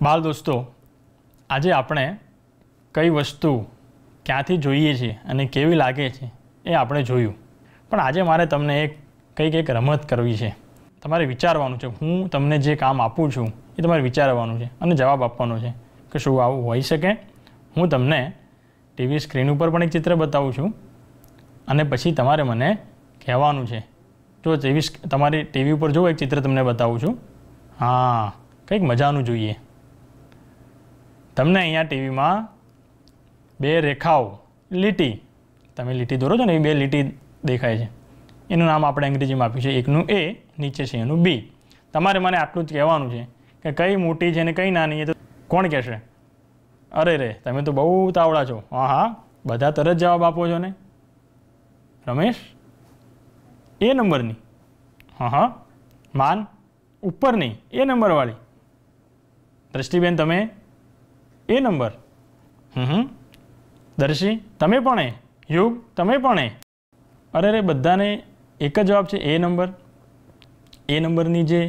બાળ દોસ્તો આજે આપણે કઈ વસ્તુ ક્યાંથી જોઈએ છીએ અને કેવી લાગે છે એ આપણે જોયું પણ આજે મારે તમને એક કંઈક એક રમત કરવી છે તમારે વિચારવાનું છે હું તમને જે કામ આપું છું એ તમારે વિચારવાનું છે અને જવાબ આપવાનો છે કે શું આવું હોઈ શકે હું તમને ટીવી સ્ક્રીન ઉપર પણ એક ચિત્ર બતાવું છું અને પછી તમારે મને કહેવાનું છે જો ટીવી તમારી ટીવી ઉપર જો એક ચિત્ર તમને બતાવું છું હા કંઈક મજાનું જોઈએ તમને અહીંયા ટીવીમાં બે રેખાઓ લીટી તમે લીટી દોરો છો ને એ બે લીટી દેખાય છે એનું નામ આપણે અંગ્રેજીમાં આપ્યું છે એકનું એ નીચે છે એનું બી તમારે મને આટલું જ કહેવાનું છે કે કઈ મોટી છે ને કઈ નાની એ તો કોણ કહેશે અરે રે તમે તો બહુ તાવડા છો હા હા બધા તરત જવાબ આપો છો ને રમેશ એ નંબરની હા હા માન ઉપરની એ નંબરવાળી દ્રષ્ટિબેન તમે એ નંબર હમ દર્શી તમે પણ એ યુગ તમે પણ એ અરે રે બધાને એક જ જવાબ છે એ નંબર એ નંબરની જે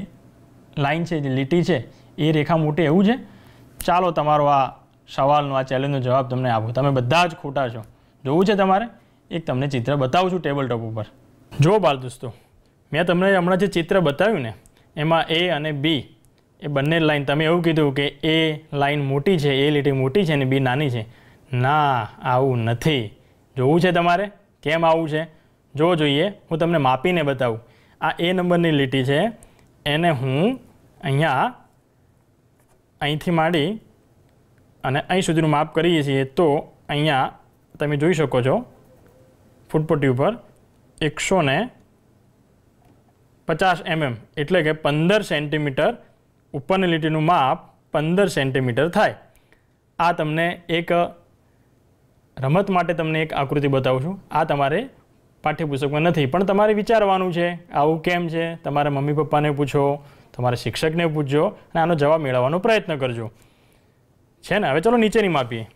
લાઈન છે જે લીટી છે એ રેખા મોટી એવું છે ચાલો તમારો આ સવાલનો આ ચેલેન્જનો જવાબ તમને આપો તમે બધા જ ખોટા છો જોવું છે તમારે એક તમને ચિત્ર બતાવું છું ટેબલ ટોપ ઉપર જુઓ બાલ દોસ્તો મેં તમને હમણાં જે ચિત્ર બતાવ્યું ને એમાં એ અને બી એ બંને લાઇન તમે એવું કીધું કે એ લાઇન મોટી છે એ લીટી મોટી છે અને બી નાની છે ના આવું નથી જોવું છે તમારે કેમ આવું છે જો જોઈએ હું તમને માપીને બતાવું આ એ નંબરની લીટી છે એને હું અહીંયા અહીંથી માંડી અને અહીં સુધીનું માપ કરીએ છીએ તો અહીંયા તમે જોઈ શકો છો ફૂટપટ્ટી ઉપર એકસો ને પચાસ એમએમ એટલે કે પંદર સેન્ટીમીટર ઉપરની લીટીનું માપ પંદર સેન્ટીમીટર થાય આ તમને એક રમત માટે તમને એક આકૃતિ બતાવું છું આ તમારે પાઠ્યપુસ્તકમાં નથી પણ તમારે વિચારવાનું છે આવું કેમ છે તમારા મમ્મી પપ્પાને પૂછો તમારા શિક્ષકને પૂછજો અને આનો જવાબ મેળવવાનો પ્રયત્ન કરજો છે ને હવે ચલો નીચેની માપીએ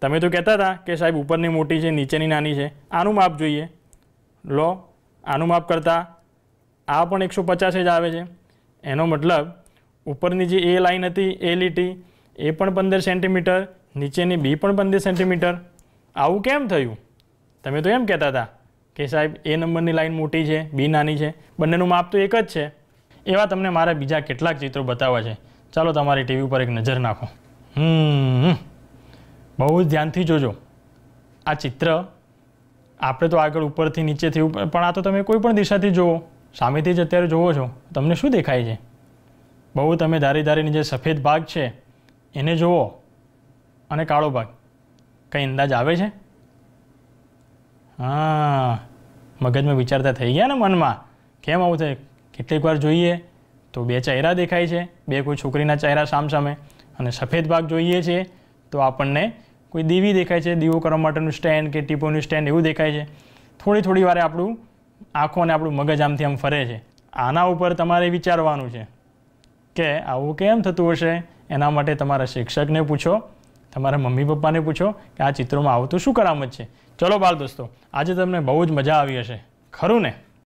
તમે તો કહેતા હતા કે સાહેબ ઉપરની મોટી છે નીચેની નાની છે આનું માપ જોઈએ લો આનું માપ કરતાં આ પણ એકસો પચાસ જ આવે છે એનો મતલબ ઉપરની જે એ લાઇન હતી એ લીટી એ પણ પંદર સેન્ટીમીટર નીચેની બી પણ પંદર સેન્ટીમીટર આવું કેમ થયું તમે તો એમ કહેતા હતા કે સાહેબ એ નંબરની લાઇન મોટી છે બી નાની છે બંનેનું માપ તો એક જ છે એવા તમને મારા બીજા કેટલાક ચિત્રો બતાવવા છે ચાલો તમારી ટીવી ઉપર એક નજર નાખો હમ બહુ જ ધ્યાનથી જોજો આ ચિત્ર આપણે તો આગળ ઉપરથી નીચેથી પણ આ તો તમે કોઈ પણ દિશાથી જુઓ સામેથી જ અત્યારે જુઓ છો તમને શું દેખાય છે બહુ તમે ધારી ધારીને જે સફેદ ભાગ છે એને જુઓ અને કાળો ભાગ કંઈ અંદાજ આવે છે હા મગજમાં વિચારતા થઈ ગયા ને મનમાં કેમ આવું થાય કેટલીક વાર જોઈએ તો બે ચહેરા દેખાય છે બે કોઈ છોકરીના ચહેરા સામસામે અને સફેદ ભાગ જોઈએ છીએ તો આપણને કોઈ દીવી દેખાય છે દીવો કરવા માટેનું સ્ટેન્ડ કે ટીપોનું સ્ટેન્ડ એવું દેખાય છે થોડી થોડી વારે આપણું આંખો અને આપણું મગજ આમથી આમ ફરે છે આના ઉપર તમારે વિચારવાનું છે કે આવું કેમ થતું હશે એના માટે તમારા શિક્ષકને પૂછો તમારા મમ્મી પપ્પાને પૂછો કે આ ચિત્રોમાં આવતું શું કરામત છે ચલો બાળ દોસ્તો આજે તમને બહુ જ મજા આવી હશે ખરું ને